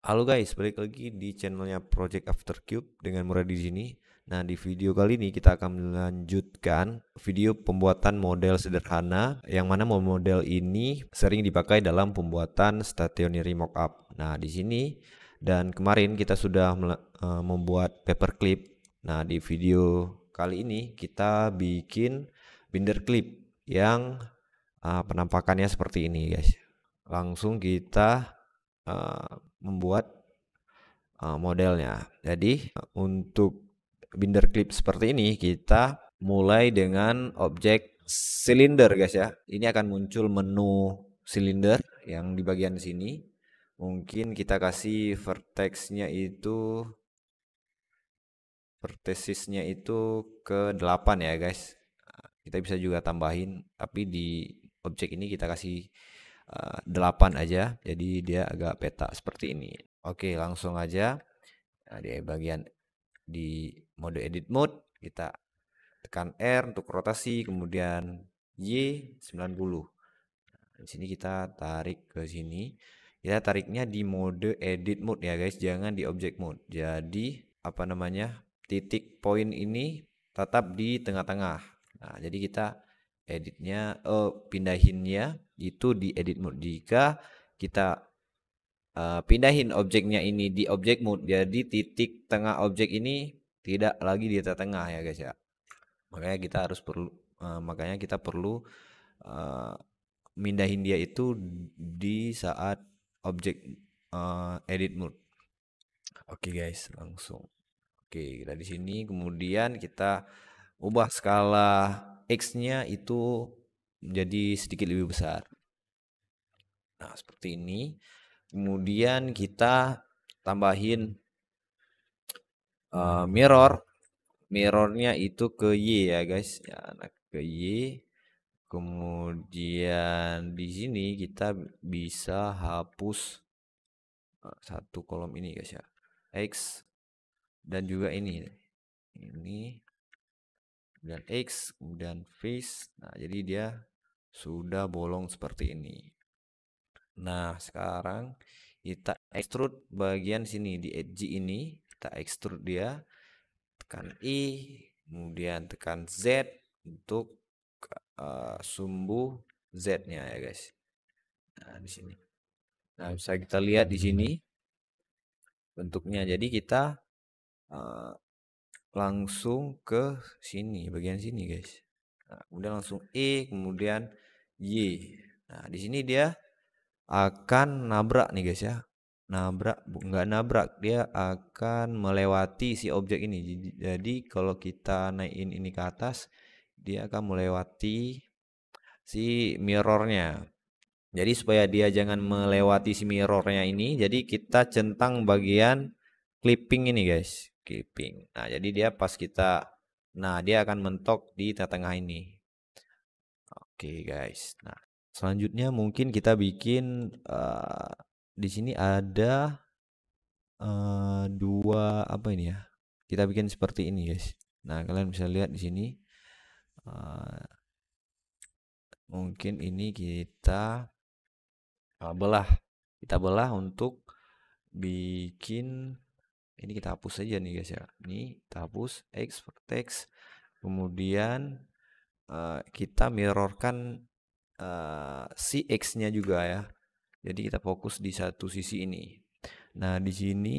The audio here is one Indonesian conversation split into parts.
Halo guys, balik lagi di channelnya Project After Cube dengan murah di sini. Nah, di video kali ini kita akan melanjutkan video pembuatan model sederhana yang mana model ini sering dipakai dalam pembuatan stationary mockup. Nah, di sini dan kemarin kita sudah eh, membuat paper clip. Nah, di video kali ini kita bikin binder clip yang eh, penampakannya seperti ini, guys. Langsung kita eh, membuat uh, modelnya. Jadi untuk binder clip seperti ini kita mulai dengan objek silinder guys ya. Ini akan muncul menu silinder yang di bagian sini. Mungkin kita kasih vertexnya itu vertexesnya itu ke 8 ya guys. Kita bisa juga tambahin tapi di objek ini kita kasih 8 eh, aja. Jadi dia agak peta seperti ini. Oke, langsung aja. Nah, di bagian di mode edit mode kita tekan R untuk rotasi, kemudian Y 90. Nah, di sini kita tarik ke sini. Kita tariknya di mode edit mode ya guys, jangan di object mode. Jadi apa namanya? titik poin ini tetap di tengah-tengah. Nah, jadi kita editnya oh pindahinnya itu di edit mode jika kita uh, pindahin objeknya ini di object mode jadi titik tengah objek ini tidak lagi di tengah ya guys ya makanya kita harus perlu uh, makanya kita perlu uh, mindahin dia itu di saat objek uh, edit mode oke okay guys langsung oke okay, dari sini kemudian kita ubah skala X-nya itu jadi sedikit lebih besar. Nah, seperti ini. Kemudian kita tambahin uh, mirror. Mirrornya itu ke Y ya, guys. Ya, nah, ke Y. Kemudian di sini kita bisa hapus eh, satu kolom ini guys ya. X dan juga ini. Ini kemudian X, kemudian face. Nah, jadi dia sudah bolong seperti ini. Nah, sekarang kita extrude bagian sini di edge ini, kita extrude dia. Tekan I, kemudian tekan Z untuk uh, sumbu Z-nya ya, guys. Nah, di sini. Nah, bisa kita lihat di sini hmm. bentuknya. Jadi kita uh, langsung ke sini, bagian sini guys. Nah, kemudian langsung E, kemudian Y. Nah, di sini dia akan nabrak nih guys ya. Nabrak, nggak nabrak, dia akan melewati si objek ini. Jadi, jadi kalau kita naikin ini ke atas, dia akan melewati si mirrornya. Jadi supaya dia jangan melewati si mirrornya ini, jadi kita centang bagian clipping ini guys clipping. Nah, jadi dia pas kita nah dia akan mentok di tengah-tengah ini. Oke, okay, guys. Nah, selanjutnya mungkin kita bikin uh, di sini ada uh, dua apa ini ya? Kita bikin seperti ini, guys. Nah, kalian bisa lihat di sini uh, mungkin ini kita uh, belah. Kita belah untuk bikin ini kita hapus saja nih guys ya ini kita hapus x vertex kemudian uh, kita mirrorkan uh, si x nya juga ya jadi kita fokus di satu sisi ini nah di sini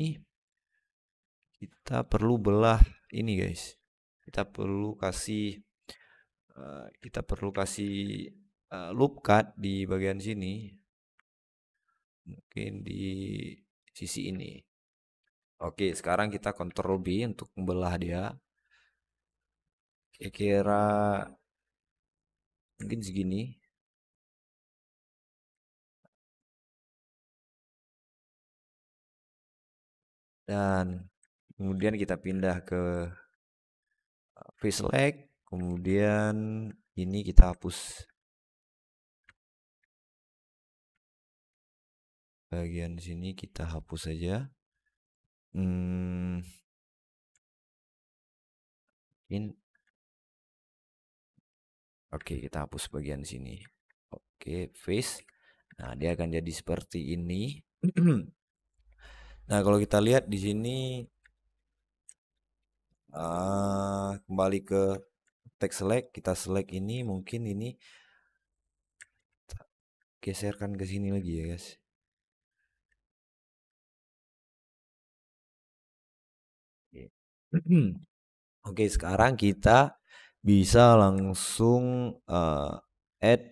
kita perlu belah ini guys kita perlu kasih uh, kita perlu kasih uh, loop cut di bagian sini mungkin di sisi ini Oke, sekarang kita kontrol B untuk membelah dia. Kira-kira mungkin segini. Dan kemudian kita pindah ke uh, face leg. kemudian ini kita hapus. Bagian sini kita hapus saja. Hmm, In Oke, kita hapus bagian sini. Oke, face. Nah, dia akan jadi seperti ini. Nah, kalau kita lihat di sini uh, kembali ke text select, kita select ini mungkin ini geserkan ke sini lagi ya, guys. Oke, sekarang kita bisa langsung, uh, add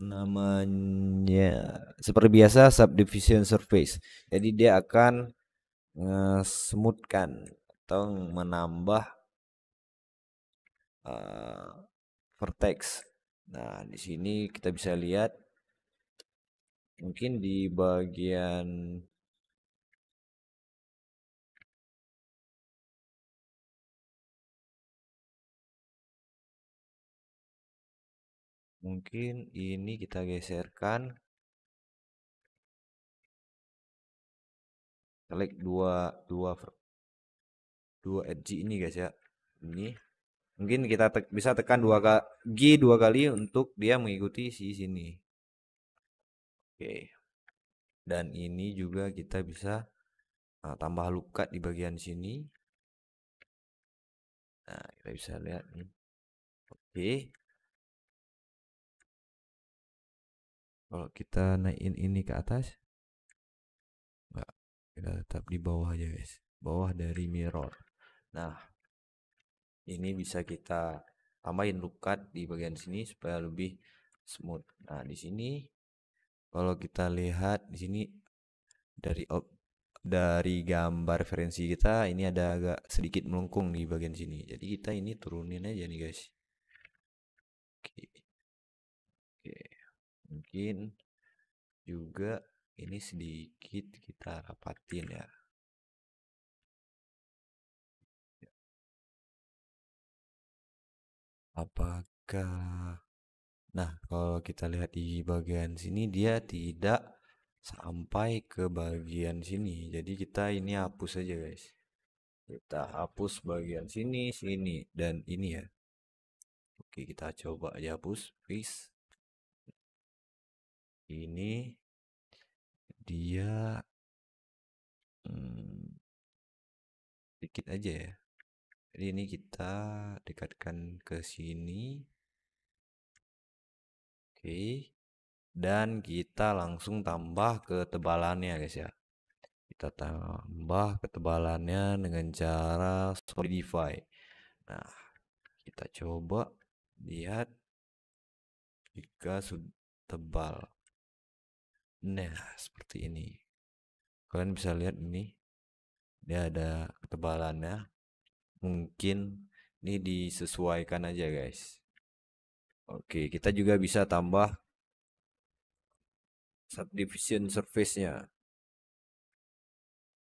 namanya seperti biasa subdivision surface. Jadi dia akan nge atau menambah uh, vertex. Nah, di sini kita bisa lihat mungkin di bagian mungkin ini kita geserkan klik dua dua dua edge ini guys ya ini mungkin kita te bisa tekan dua G dua kali untuk dia mengikuti si sini oke dan ini juga kita bisa nah, tambah lukat di bagian sini nah kita bisa lihat nih oke kalau kita naikin ini ke atas enggak kita tetap di bawah aja guys bawah dari mirror nah ini bisa kita tambahin lukat di bagian sini supaya lebih smooth nah di sini kalau kita lihat di sini dari dari gambar referensi kita ini ada agak sedikit melengkung di bagian sini jadi kita ini turunin aja nih guys oke mungkin juga ini sedikit kita rapatin ya. ya apakah nah kalau kita lihat di bagian sini dia tidak sampai ke bagian sini jadi kita ini hapus saja guys kita hapus bagian sini sini dan ini ya oke kita coba aja hapus please ini dia hmm, sedikit aja ya jadi ini kita dekatkan ke sini oke dan kita langsung tambah ketebalannya guys ya kita tambah ketebalannya dengan cara solidify nah kita coba lihat jika sudah tebal Nah, seperti ini. Kalian bisa lihat ini. Dia ada ketebalannya. Mungkin ini disesuaikan aja, guys. Oke, kita juga bisa tambah subdivision surface-nya.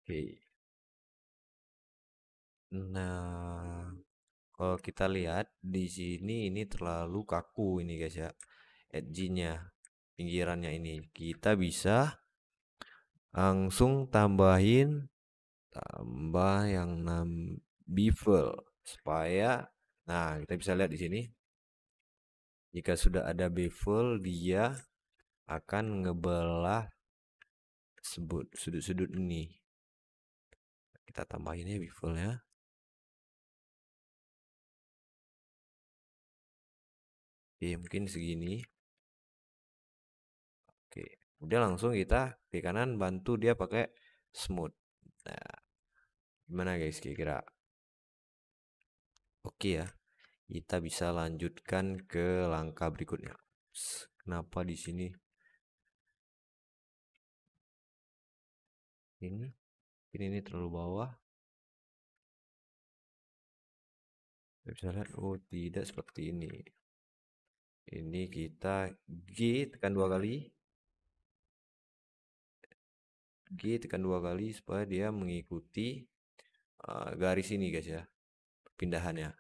Oke. Nah, kalau kita lihat di sini ini terlalu kaku ini guys ya edge-nya pinggirannya ini kita bisa langsung tambahin tambah yang 6 bevel supaya nah kita bisa lihat di sini jika sudah ada bevel dia akan ngebelah sebut sudut-sudut ini kita tambahin ya bevelnya Oke, mungkin segini Kemudian langsung kita ke kanan bantu dia pakai smooth. Nah, gimana guys kira-kira? Oke ya. Kita bisa lanjutkan ke langkah berikutnya. kenapa di sini? Ini ini, ini terlalu bawah. bisa lihat oh tidak seperti ini. Ini kita G tekan dua kali G tekan dua kali supaya dia mengikuti uh, garis ini guys ya perpindahannya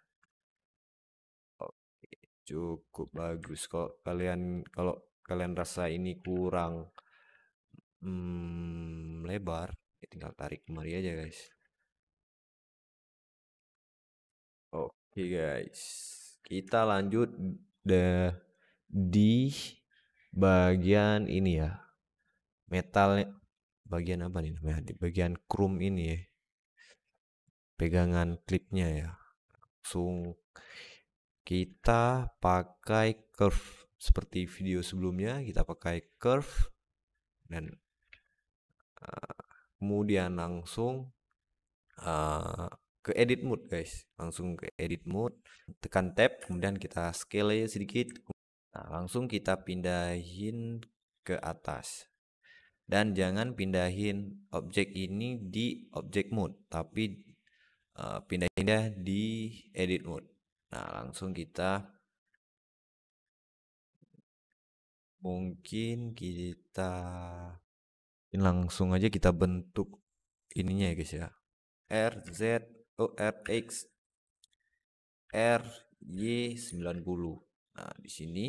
Oke, cukup bagus kok kalian kalau kalian rasa ini kurang hmm, lebar ya tinggal tarik kemari aja guys oke guys kita lanjut deh di bagian ini ya metalnya bagian apa nih namanya di bagian chrome ini ya pegangan klipnya ya langsung kita pakai curve seperti video sebelumnya kita pakai curve dan uh, kemudian langsung uh, ke edit mode guys langsung ke edit mode tekan tab kemudian kita scale sedikit nah, langsung kita pindahin ke atas dan jangan pindahin objek ini di object mode tapi eh, pindah-pindah di edit mode nah langsung kita mungkin kita ini langsung aja kita bentuk ininya ya guys ya R Z O R X R Y 90 nah di sini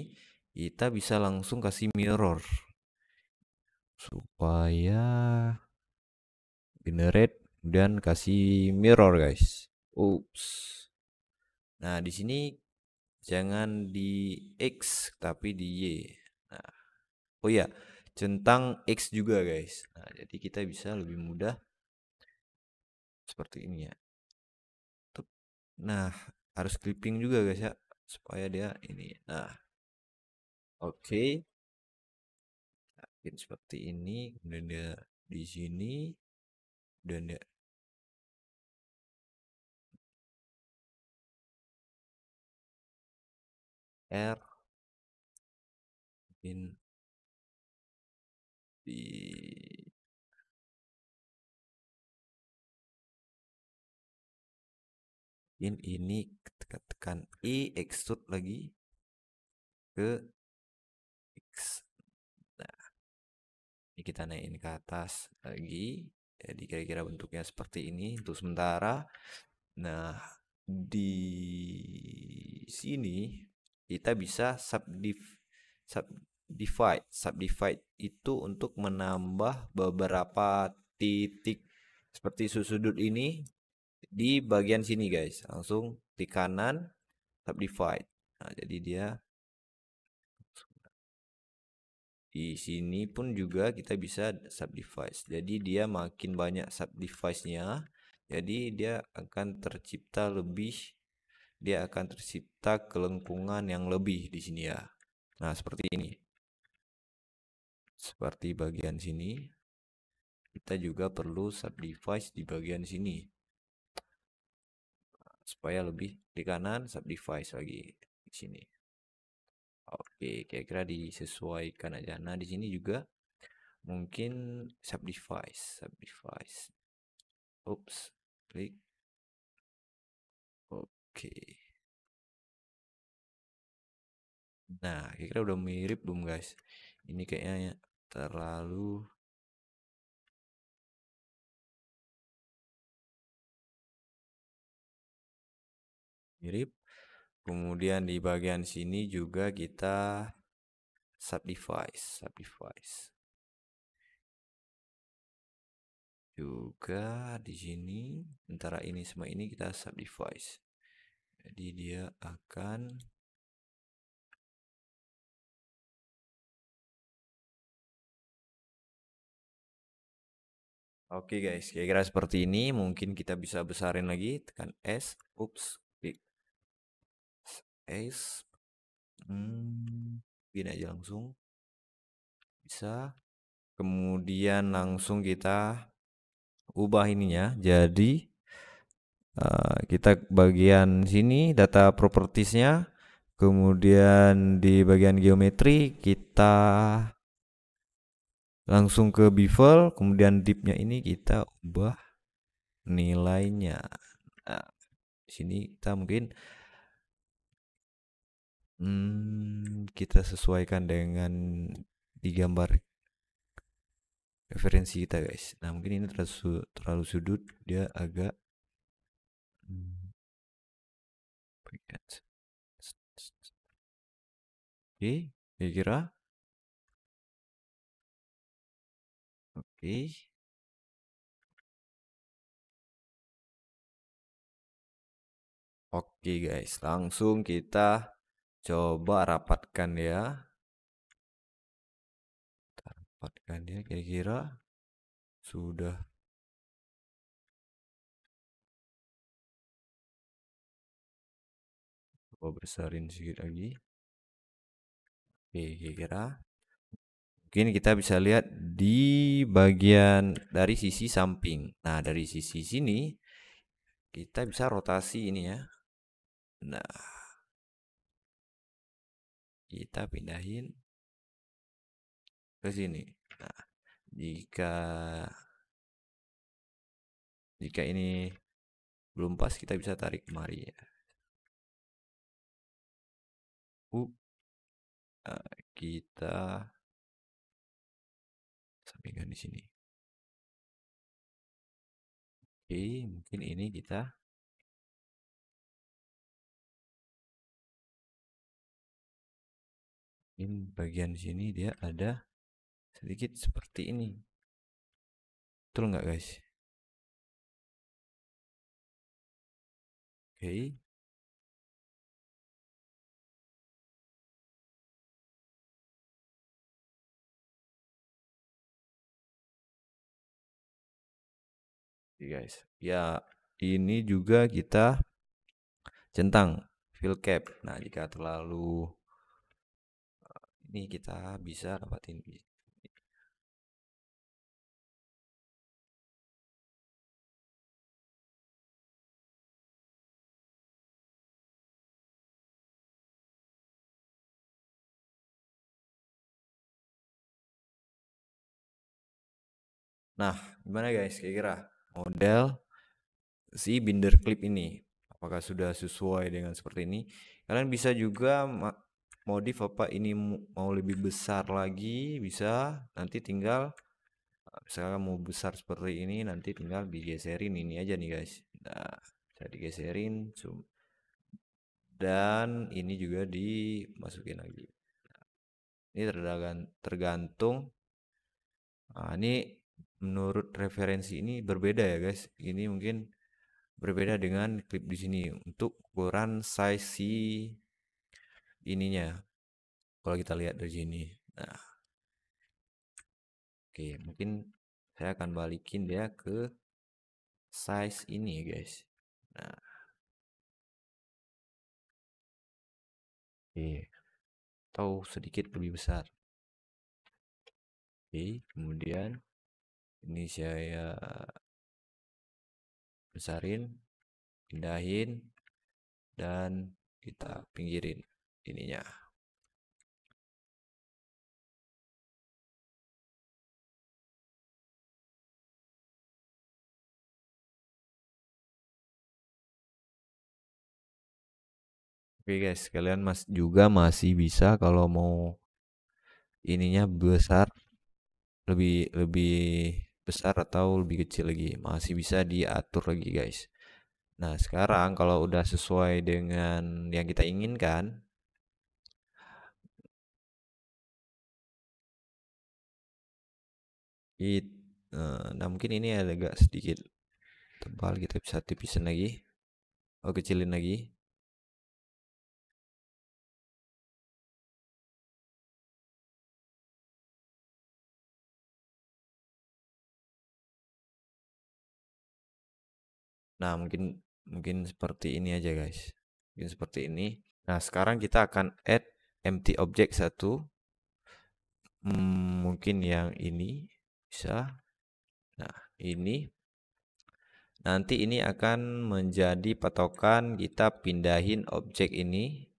kita bisa langsung kasih mirror supaya generate dan kasih mirror guys. Oops. Nah, di sini jangan di X tapi di Y. Nah, oh ya, centang X juga guys. Nah, jadi kita bisa lebih mudah seperti ini ya. Nah, harus clipping juga guys ya supaya dia ini. Nah. Oke. Okay bikin seperti ini kemudian dia di sini dan dia R mungkin di mungkin ini tekan tekan I extrude lagi ke X ini kita naikin ke atas lagi jadi kira-kira bentuknya seperti ini untuk sementara nah di sini kita bisa subdiv subdivide subdivide itu untuk menambah beberapa titik seperti sudut ini di bagian sini guys langsung di kanan subdivide nah, jadi dia di sini pun juga kita bisa device Jadi dia makin banyak device nya jadi dia akan tercipta lebih dia akan tercipta kelengkungan yang lebih di sini ya. Nah, seperti ini. Seperti bagian sini. Kita juga perlu device di bagian sini. Supaya lebih di kanan device lagi di sini. Oke, kira-kira disesuaikan aja. Nah, di sini juga mungkin sub device, sub device. Oops, klik. Oke. Nah, kira-kira udah mirip belum, guys? Ini kayaknya ya, terlalu mirip Kemudian di bagian sini juga kita sub device. Juga di sini antara ini semua ini kita subdevice. Jadi dia akan Oke okay guys, kira-kira seperti ini. Mungkin kita bisa besarin lagi, tekan S, oops, paste hmm, bikin aja langsung bisa kemudian langsung kita ubah ininya jadi uh, kita bagian sini data propertiesnya kemudian di bagian geometri kita langsung ke bevel kemudian dipnya ini kita ubah nilainya nah, sini kita mungkin Hmm, kita sesuaikan dengan digambar referensi kita guys. Nah mungkin ini terlalu, terlalu sudut dia agak Oke, okay, kira. Oke. Okay. Oke okay guys, langsung kita Coba rapatkan ya. Kita rapatkan ya kira-kira. Sudah. Coba besarin sedikit lagi. Oke, kira-kira. Mungkin kita bisa lihat di bagian dari sisi samping. Nah, dari sisi sini kita bisa rotasi ini ya. Nah, kita pindahin ke sini. Nah, jika jika ini belum pas kita bisa tarik kemari ya. Uh, kita sampingkan di sini. Oke, mungkin ini kita ini bagian sini dia ada sedikit seperti ini betul nggak guys oke okay. guys ya ini juga kita centang fill cap nah jika terlalu ini kita bisa dapatin Nah, gimana guys kira-kira model si binder clip ini? Apakah sudah sesuai dengan seperti ini? Kalian bisa juga modif apa ini mau lebih besar lagi bisa nanti tinggal eh, misalnya mau besar seperti ini nanti tinggal digeserin ini aja nih guys nah bisa digeserin zoom dan ini juga dimasukin lagi nah, ini tergantung nah, ini menurut referensi ini berbeda ya guys ini mungkin berbeda dengan klip di sini untuk ukuran size si ininya kalau kita lihat dari sini nah oke mungkin saya akan balikin dia ya ke size ini ya, guys nah oke atau sedikit lebih besar oke kemudian ini saya besarin pindahin dan kita pinggirin ininya. Oke guys, kalian mas juga masih bisa kalau mau ininya besar lebih lebih besar atau lebih kecil lagi, masih bisa diatur lagi guys. Nah, sekarang kalau udah sesuai dengan yang kita inginkan, It, eh, nah mungkin ini agak sedikit tebal kita gitu, bisa tipisin lagi oh kecilin lagi Nah, mungkin mungkin seperti ini aja, guys. Mungkin seperti ini. Nah, sekarang kita akan add empty object satu. Hmm, mungkin yang ini bisa nah ini nanti ini akan menjadi patokan kita pindahin objek ini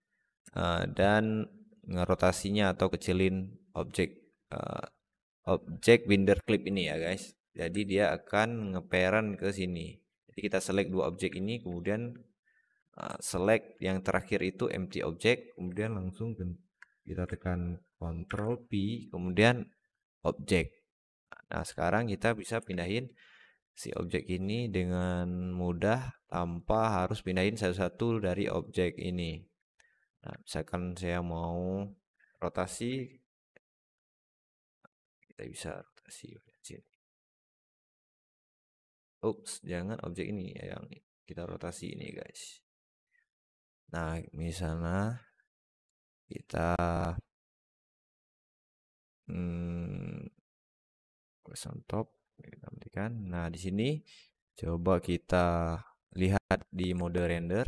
eh, dan ngerotasinya atau kecilin objek eh, objek binder clip ini ya guys jadi dia akan ngeperan ke sini jadi kita select dua objek ini kemudian uh, select yang terakhir itu empty object kemudian langsung kita tekan Ctrl P kemudian object Nah, sekarang kita bisa pindahin si objek ini dengan mudah tanpa harus pindahin satu-satu dari objek ini. Nah, misalkan saya mau rotasi, kita bisa rotasi sini. Ups, jangan objek ini yang kita rotasi ini, guys. Nah, misalnya kita hmm, question top kita nantikan Nah, di sini coba kita lihat di mode render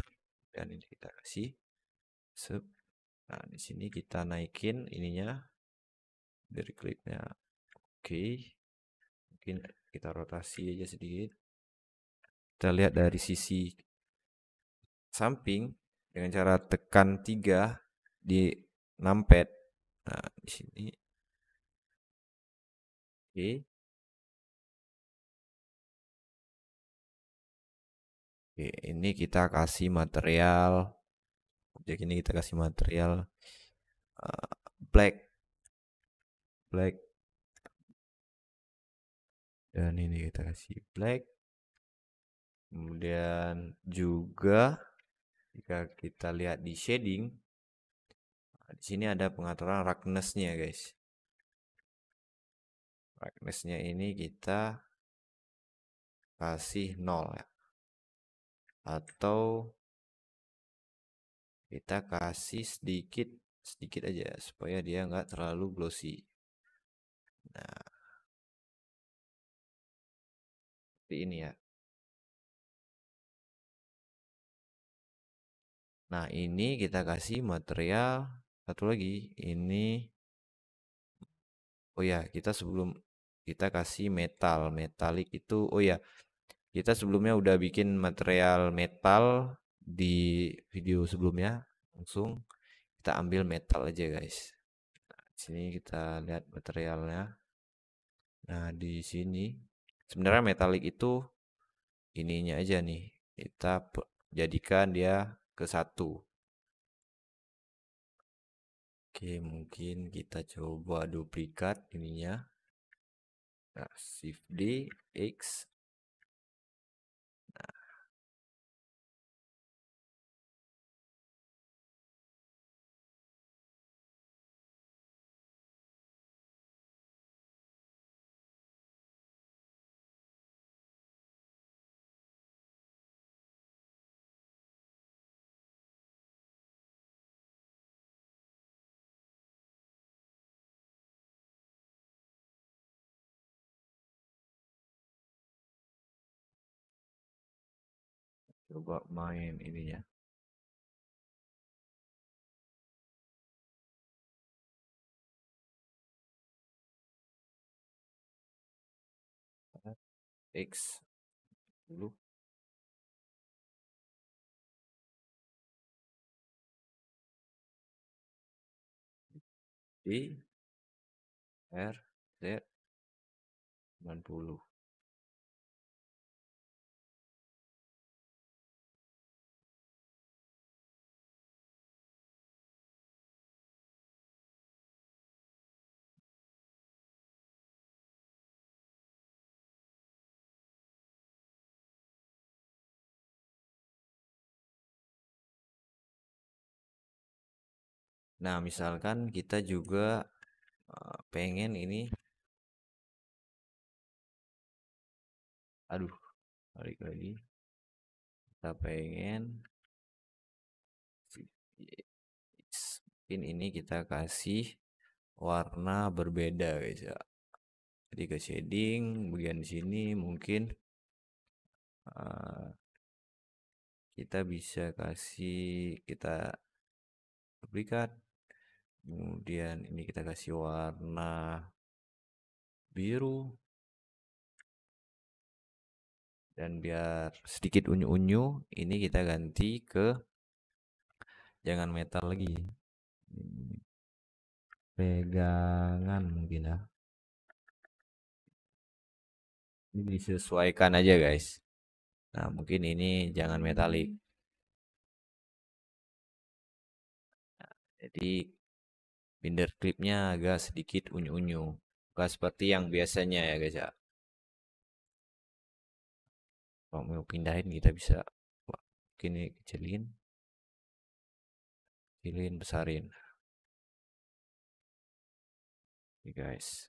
dan ini kita kasih sub. Nah, di sini kita naikin ininya dari klipnya. Oke. Mungkin kita rotasi aja sedikit. Kita lihat dari sisi samping dengan cara tekan tiga di numpad. Nah, di sini. Oke. Okay Oke, ini kita kasih material objek ini kita kasih material uh, black black dan ini kita kasih black kemudian juga jika kita lihat di shading nah, di sini ada pengaturan darknessnya guys darknessnya ini kita kasih nol ya atau kita kasih sedikit sedikit aja supaya dia nggak terlalu glossy nah seperti ini ya Nah, ini kita kasih material satu lagi. Ini Oh ya, kita sebelum kita kasih metal, metalik itu oh ya, kita sebelumnya udah bikin material metal di video sebelumnya. Langsung kita ambil metal aja guys. Nah, di sini kita lihat materialnya. Nah di sini sebenarnya metalik itu ininya aja nih. Kita jadikan dia ke satu. Oke, mungkin kita coba duplikat ininya. Nah, shift D, X, coba main ini ya X dulu D R Z 90 Nah, misalkan kita juga pengen ini aduh, balik lagi. Kita pengen Mungkin ini kita kasih warna berbeda guys ya. Jadi ke shading bagian sini mungkin kita bisa kasih kita duplikat kemudian ini kita kasih warna biru dan biar sedikit unyu-unyu ini kita ganti ke jangan metal lagi pegangan mungkin ya ini disesuaikan aja guys nah mungkin ini jangan metalik nah, jadi Binder clipnya agak sedikit unyu-unyu. Bukan seperti yang biasanya ya guys ya. Kalau mau pindahin kita bisa gini kecilin. Kecilin, besarin. Oke guys.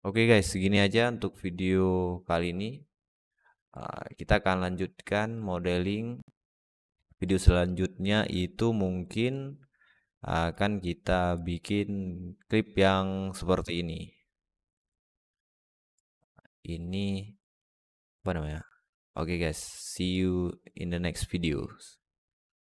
Oke guys, segini aja untuk video kali ini. Ah, kita akan lanjutkan modeling video selanjutnya itu mungkin akan kita bikin klip yang seperti ini ini apa namanya oke okay guys see you in the next videos